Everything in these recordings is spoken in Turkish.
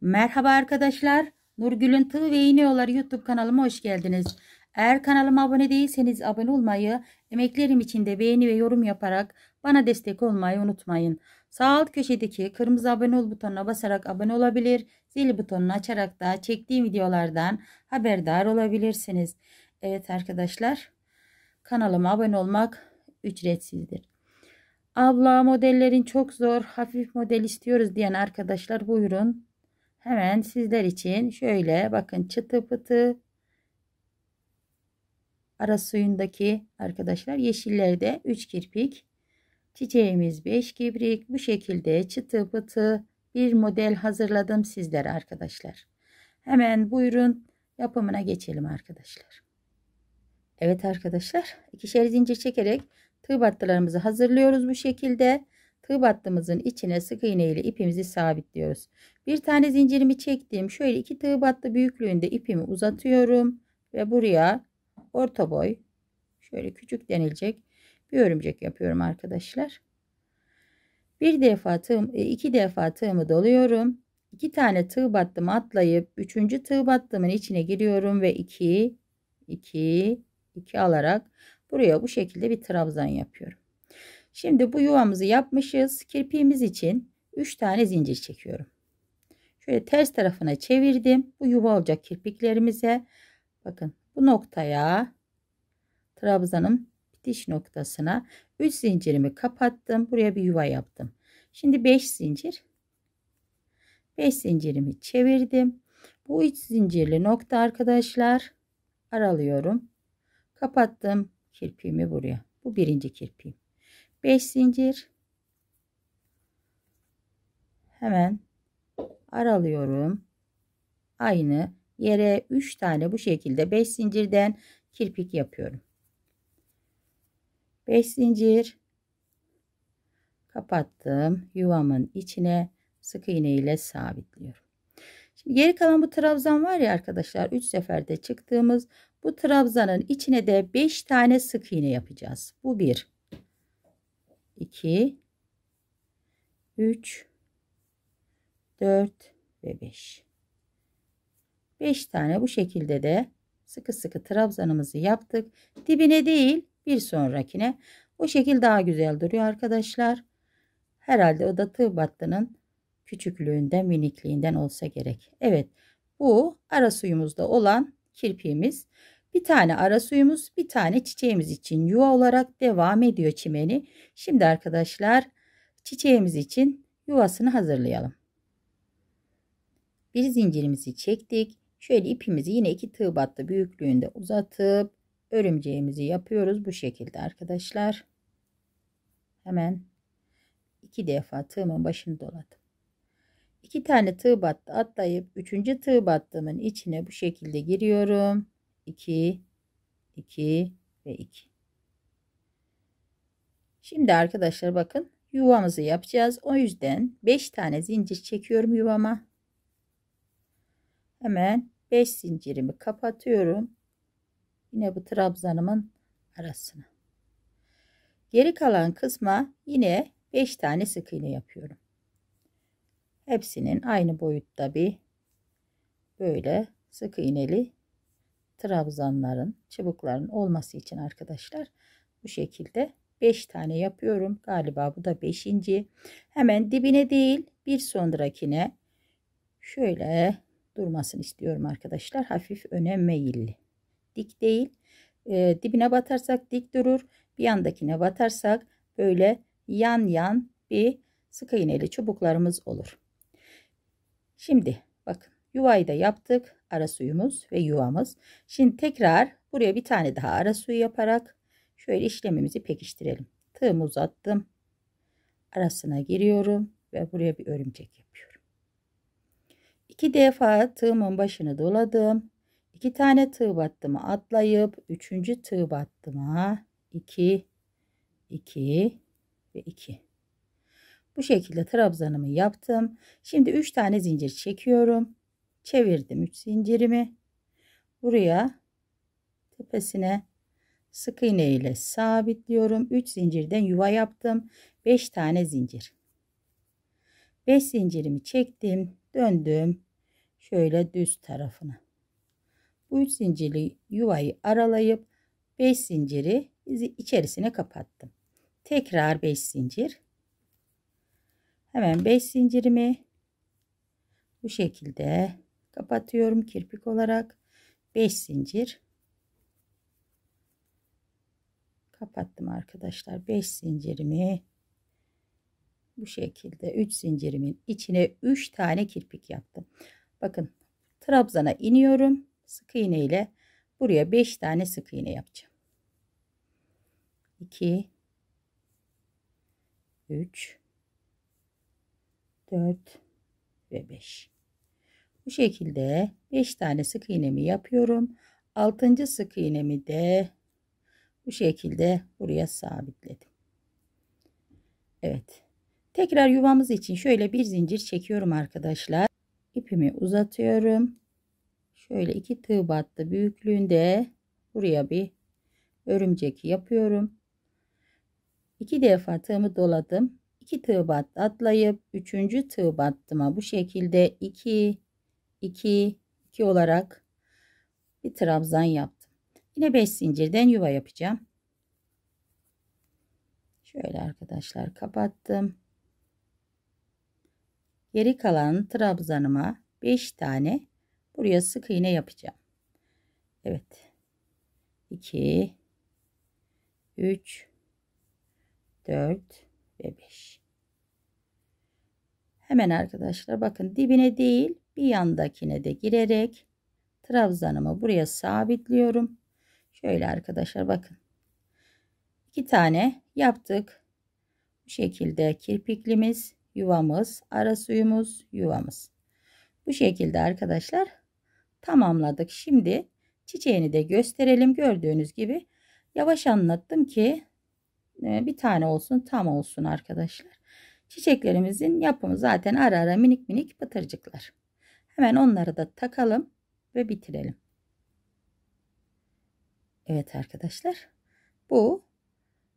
Merhaba arkadaşlar. Nurgül'ün Tığ ve İğne Yolları YouTube kanalıma hoş geldiniz. Eğer kanalıma abone değilseniz abone olmayı, emeklerim için de beğeni ve yorum yaparak bana destek olmayı unutmayın. Sağ alt köşedeki kırmızı abone ol butonuna basarak abone olabilir, zil butonunu açarak da çektiğim videolardan haberdar olabilirsiniz. Evet arkadaşlar, kanalıma abone olmak ücretsizdir. Abla modellerin çok zor, hafif model istiyoruz diyen arkadaşlar buyurun hemen sizler için şöyle bakın çıtı pıtı ara suyundaki arkadaşlar yeşillerde 3 kirpik çiçeğimiz 5 kibrik bu şekilde çıtı pıtı bir model hazırladım sizlere arkadaşlar hemen buyurun yapımına geçelim arkadaşlar Evet arkadaşlar ikişer zincir çekerek tığ battılarımızı hazırlıyoruz bu şekilde Tığ battığımızın içine sık iğne ile ipimizi sabitliyoruz. Bir tane zincirimi çektim. Şöyle iki tığ battı büyüklüğünde ipimi uzatıyorum. Ve buraya orta boy şöyle küçük denilecek bir örümcek yapıyorum arkadaşlar. Bir defa tığım, e, iki defa tığımı doluyorum. İki tane tığ battım atlayıp üçüncü tığ battımın içine giriyorum ve iki, iki, iki alarak buraya bu şekilde bir trabzan yapıyorum. Şimdi bu yuvamızı yapmışız. Kirpiğimiz için 3 tane zincir çekiyorum. Şöyle ters tarafına çevirdim. Bu yuva olacak kirpiklerimize. Bakın bu noktaya trabzanın bitiş noktasına 3 zincirimi kapattım. Buraya bir yuva yaptım. Şimdi 5 zincir. 5 zincirimi çevirdim. Bu 3 zincirli nokta arkadaşlar aralıyorum. Kapattım kirpiğimi buraya. Bu birinci kirpiğim. 5 zincir hemen aralıyorum aynı yere 3 tane bu şekilde 5 zincirden kirpik yapıyorum 5 zincir kapattım yuvamın içine sık iğne ile sabitliyorum Şimdi geri kalan bu trabzan var ya arkadaşlar 3 seferde çıktığımız bu trabzanın içine de 5 tane sık iğne yapacağız bu bir 2 3 4 ve 5 5 tane bu şekilde de sıkı sıkı trabzanımızı yaptık dibine değil bir sonrakine o şekil daha güzel duruyor arkadaşlar herhalde o da tığ battının küçüklüğünden minikliğinden olsa gerek evet bu ara suyumuzda olan kirpiğimiz bir tane ara suyumuz, bir tane çiçeğimiz için yuva olarak devam ediyor çimeni. Şimdi arkadaşlar çiçeğimiz için yuvasını hazırlayalım. Bir zincirimizi çektik. Şöyle ipimizi yine iki tığ battı büyüklüğünde uzatıp örümceğimizi yapıyoruz bu şekilde arkadaşlar. Hemen iki defa tığımın başını doladım. İki tane tığ battı atlayıp üçüncü tığ battığımın içine bu şekilde giriyorum 2, 2 ve 2. Şimdi arkadaşlar bakın yuvamızı yapacağız. O yüzden 5 tane zincir çekiyorum yuvama. Hemen 5 zincirimi kapatıyorum. Yine bu trabzanımın arasına. Geri kalan kısma yine 5 tane sık iğne yapıyorum. Hepsinin aynı boyutta bir böyle sık iğneli trabzanların, çubukların olması için arkadaşlar bu şekilde 5 tane yapıyorum. Galiba bu da 5. Hemen dibine değil bir sonrakine şöyle durmasını istiyorum arkadaşlar. Hafif öne meyilli. Dik değil. E, dibine batarsak dik durur. Bir yandakine batarsak böyle yan yan bir sık iğneli çubuklarımız olur. Şimdi bakın Yuvayı da yaptık. Ara suyumuz ve yuvamız. Şimdi tekrar buraya bir tane daha ara suyu yaparak şöyle işlemimizi pekiştirelim. Tığımı uzattım. Arasına giriyorum ve buraya bir örümcek yapıyorum. İki defa tığımın başını doladım. İki tane tığ battımı atlayıp üçüncü tığ battıma 2 iki ve iki. bu şekilde trabzanımı yaptım. Şimdi üç tane zincir çekiyorum çevirdim 3 zincirimi. Buraya tepesine sık iğne ile sabitliyorum. 3 zincirden yuva yaptım. 5 tane zincir. 5 zincirimi çektim. Döndüm. Şöyle düz tarafına. Bu 3 zincirli yuvayı aralayıp 5 zinciri içerisine kapattım. Tekrar 5 zincir. Hemen 5 zincirimi bu şekilde kapatıyorum kirpik olarak 5 zincir kapattım arkadaşlar 5 zincirimi bu şekilde 3 zincirimin içine 3 tane kirpik yaptım bakın trabzana iniyorum sık iğne ile buraya 5 tane sık iğne yapacağım 2 3 4 ve 5 bu şekilde 5 tane sık iğnemi yapıyorum. 6. sık iğnemi de bu şekilde buraya sabitledim. Evet. Tekrar yuvamız için şöyle bir zincir çekiyorum arkadaşlar. İpimi uzatıyorum. Şöyle iki tığ battı büyüklüğünde buraya bir örümcek yapıyorum. İki defa tığımı doladım. İki tığ battı atlayıp üçüncü tığ battıma bu şekilde iki 2 2 olarak bir trabzan yaptım. Yine 5 zincirden yuva yapacağım. Şöyle arkadaşlar kapattım. Geri kalan trabzanıma 5 tane buraya sık iğne yapacağım. Evet. 2 3 4 ve 5. Hemen arkadaşlar bakın dibine değil bir yandakine de girerek trabzanımı buraya sabitliyorum. Şöyle arkadaşlar bakın. iki tane yaptık. Bu şekilde kirpiklimiz, yuvamız, ara suyumuz, yuvamız. Bu şekilde arkadaşlar tamamladık. Şimdi çiçeğini de gösterelim. Gördüğünüz gibi yavaş anlattım ki e, bir tane olsun tam olsun arkadaşlar. Çiçeklerimizin yapımı zaten ara ara minik minik pıtırcıklar. Hemen onları da takalım ve bitirelim. Evet arkadaşlar. Bu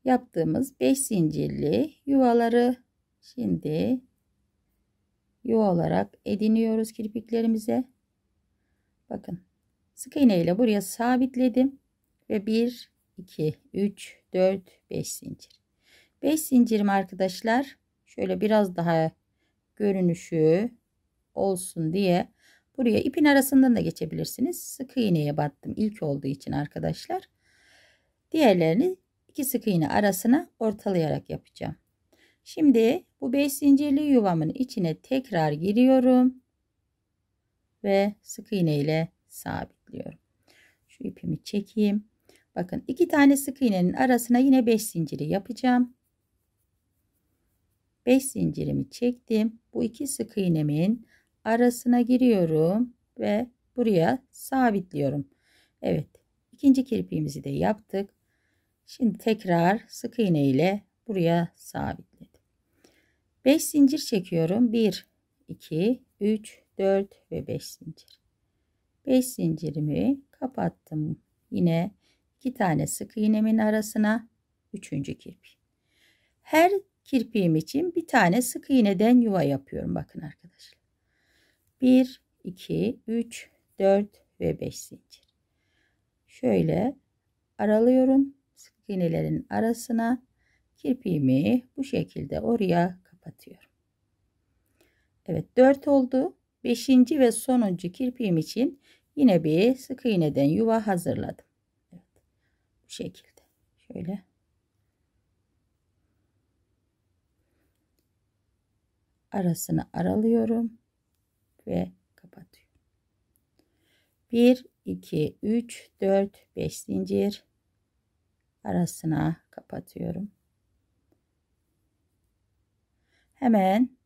yaptığımız 5 zincirli yuvaları şimdi yuva olarak ediniyoruz kirpiklerimize. Bakın sık iğne ile buraya sabitledim ve 1 2 3 4 5 zincir. 5 zincirim arkadaşlar şöyle biraz daha görünüşü olsun diye buraya ipin arasından da geçebilirsiniz. Sık iğneye battım ilk olduğu için arkadaşlar. Diğerlerini iki sık iğne arasına ortalayarak yapacağım. Şimdi bu 5 zincirli yuvamın içine tekrar giriyorum ve sık iğne ile sabitliyorum. Şu ipimi çekeyim. Bakın iki tane sık iğnenin arasına yine 5 zinciri yapacağım. 5 zincirimi çektim. Bu iki sık iğnemin arasına giriyorum ve buraya sabitliyorum. Evet ikinci kirpiğimizi de yaptık. Şimdi tekrar sık iğne ile buraya sabitledim. 5 zincir çekiyorum. 1, 2, 3, 4 ve 5 zincir. 5 zincirimi kapattım. Yine iki tane sık iğnemin arasına 3. kirpi. Her kirpiğim için bir tane sık iğneden yuva yapıyorum bakın arkadaşlar. 1, 2, 3, 4 ve 5 zincir. Şöyle aralıyorum sık iğnelerin arasına kirpiğimi bu şekilde oraya kapatıyorum. Evet 4 oldu. 5. ve sonuncu kirpiğim için yine bir sık iğneden yuva hazırladım. Evet, bu şekilde. Şöyle. Arasını aralıyorum ve kapatıyor. 1, 2, 3, 4, 5 zincir arasına kapatıyorum. Hemen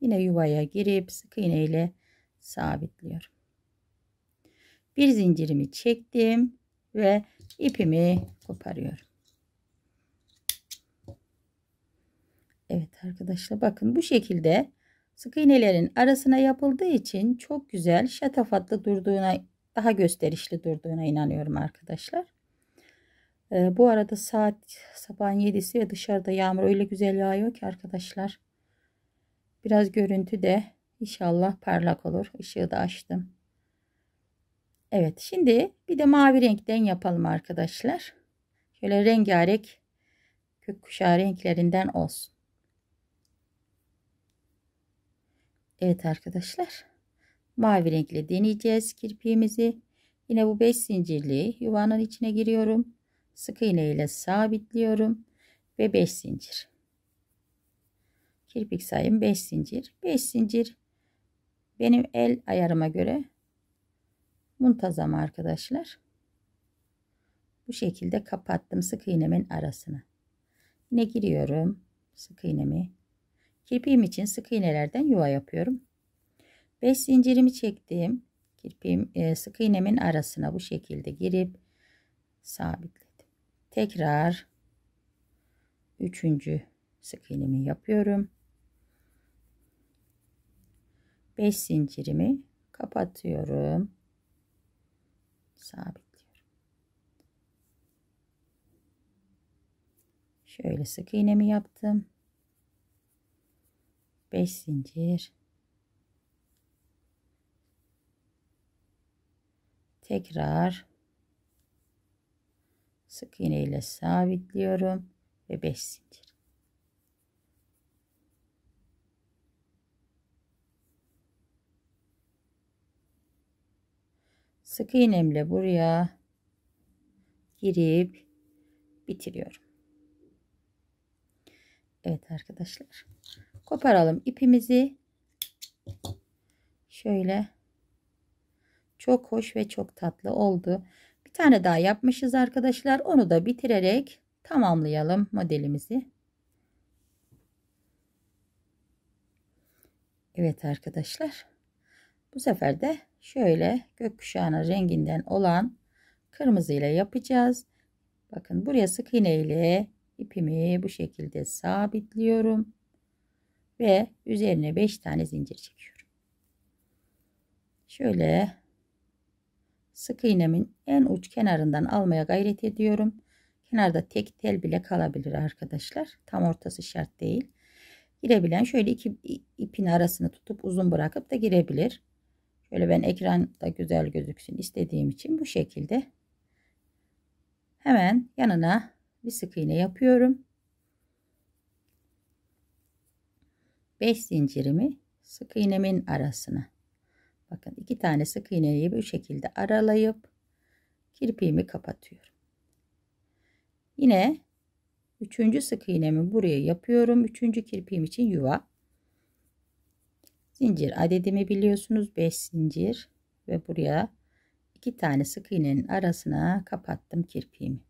yine yuvaya girip sık iğne ile sabitliyorum. Bir zincirimi çektim ve ipimi koparıyorum. Evet arkadaşlar bakın bu şekilde Sık iğnelerin arasına yapıldığı için çok güzel şatafatlı durduğuna daha gösterişli durduğuna inanıyorum arkadaşlar. Ee, bu arada saat sabahın 7'si ve dışarıda yağmur öyle güzel yağıyor ki arkadaşlar. Biraz görüntü de inşallah parlak olur. Işığı da açtım. Evet şimdi bir de mavi renkten yapalım arkadaşlar. Şöyle rengarenk gökkuşağı renklerinden olsun. Evet arkadaşlar. Mavi renkle deneyeceğiz kirpiğimizi. Yine bu 5 zincirli yuvanın içine giriyorum. Sık iğne ile sabitliyorum. Ve 5 zincir. Kirpik sayım 5 zincir. 5 zincir benim el ayarıma göre muntazam arkadaşlar. Bu şekilde kapattım sık iğnemin arasına. Yine giriyorum sık iğnemi Kirpiğim için sık iğnelerden yuva yapıyorum. 5 zincirimi çektiğim kirpiğim e, sık iğnemin arasına bu şekilde girip sabitledim. Tekrar 3. sık iğnemi yapıyorum. 5 zincirimi kapatıyorum. Sabitliyorum. Şöyle sık iğnemi yaptım. 5 zincir tekrar sık iğne ile sabitliyorum ve 5 zincir sık iğnemle buraya girip bitiriyorum Evet arkadaşlar koparalım ipimizi. Şöyle. Çok hoş ve çok tatlı oldu. Bir tane daha yapmışız arkadaşlar. Onu da bitirerek tamamlayalım modelimizi. Evet arkadaşlar. Bu sefer de şöyle gökkuşağının renginden olan kırmızı ile yapacağız. Bakın buraya sık iğne ile ipimi bu şekilde sabitliyorum ve üzerine 5 tane zincir çekiyorum. Şöyle sık iğnemin en uç kenarından almaya gayret ediyorum. Kenarda tek tel bile kalabilir arkadaşlar. Tam ortası şart değil. Girebilen şöyle iki ipin arasını tutup uzun bırakıp da girebilir. Şöyle ben ekranda güzel gözüksün istediğim için bu şekilde. Hemen yanına bir sık iğne yapıyorum. 5 zincirimi sık iğnemin arasına bakın iki tane sık iğneyi bu şekilde aralayıp kirpiğimi kapatıyorum. Yine üçüncü sık iğnemi buraya yapıyorum. Üçüncü kirpiğim için yuva. Zincir adedimi biliyorsunuz 5 zincir ve buraya iki tane sık iğnenin arasına kapattım kirpiğimi.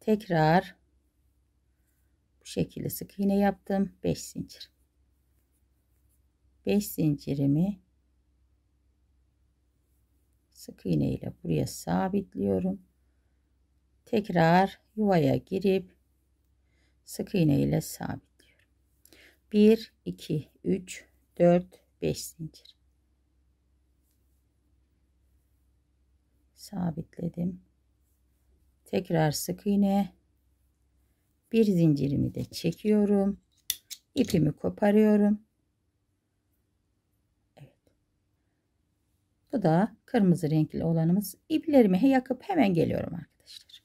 Tekrar bu şekilde sık iğne yaptım 5 zincir. 5 zincirimi sık iğne ile buraya sabitliyorum. Tekrar yuvaya girip sık iğne ile sabitliyorum. 1 2 3 4 5 zincir. Sabitledim. Tekrar sık iğne bir zincirimi de çekiyorum. İpimi koparıyorum. Bu da kırmızı renkli olanımız. İplerimi yakıp hemen geliyorum arkadaşlar.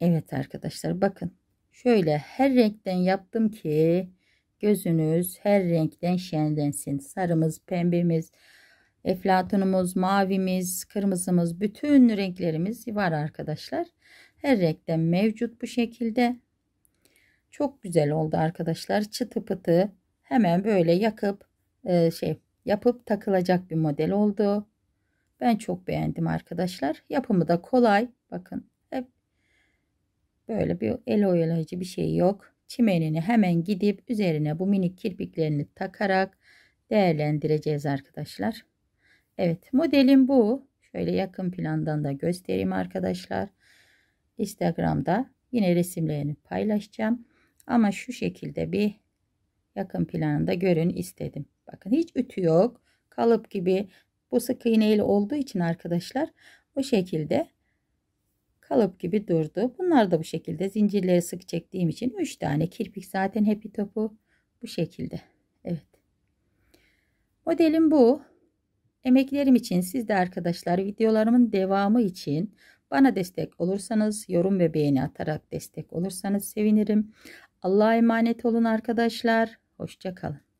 Evet arkadaşlar bakın. Şöyle her renkten yaptım ki gözünüz her renkten şenlensin. Sarımız, pembemiz, eflatunumuz, mavimiz, kırmızımız, bütün renklerimiz var arkadaşlar. Her renkten mevcut bu şekilde. Çok güzel oldu arkadaşlar. Çıtı pıtı hemen böyle yakıp e, şey yapıp takılacak bir model oldu. Ben çok beğendim arkadaşlar. Yapımı da kolay. Bakın hep böyle bir el oyalayıcı bir şey yok. Çimenini hemen gidip üzerine bu minik kirpiklerini takarak değerlendireceğiz arkadaşlar. Evet modelim bu. Şöyle yakın plandan da göstereyim arkadaşlar. Instagram'da yine resimlerini paylaşacağım. Ama şu şekilde bir yakın planında görün istedim. Bakın hiç ütü yok. Kalıp gibi bu sık iğneyle olduğu için arkadaşlar bu şekilde kalıp gibi durdu. Bunlar da bu şekilde zincirleri sık çektiğim için 3 tane kirpik zaten hepi topu bu şekilde. Evet. Modelim bu. Emeklerim için siz de arkadaşlar videolarımın devamı için bana destek olursanız yorum ve beğeni atarak destek olursanız sevinirim. Allah'a emanet olun arkadaşlar. Hoşçakalın.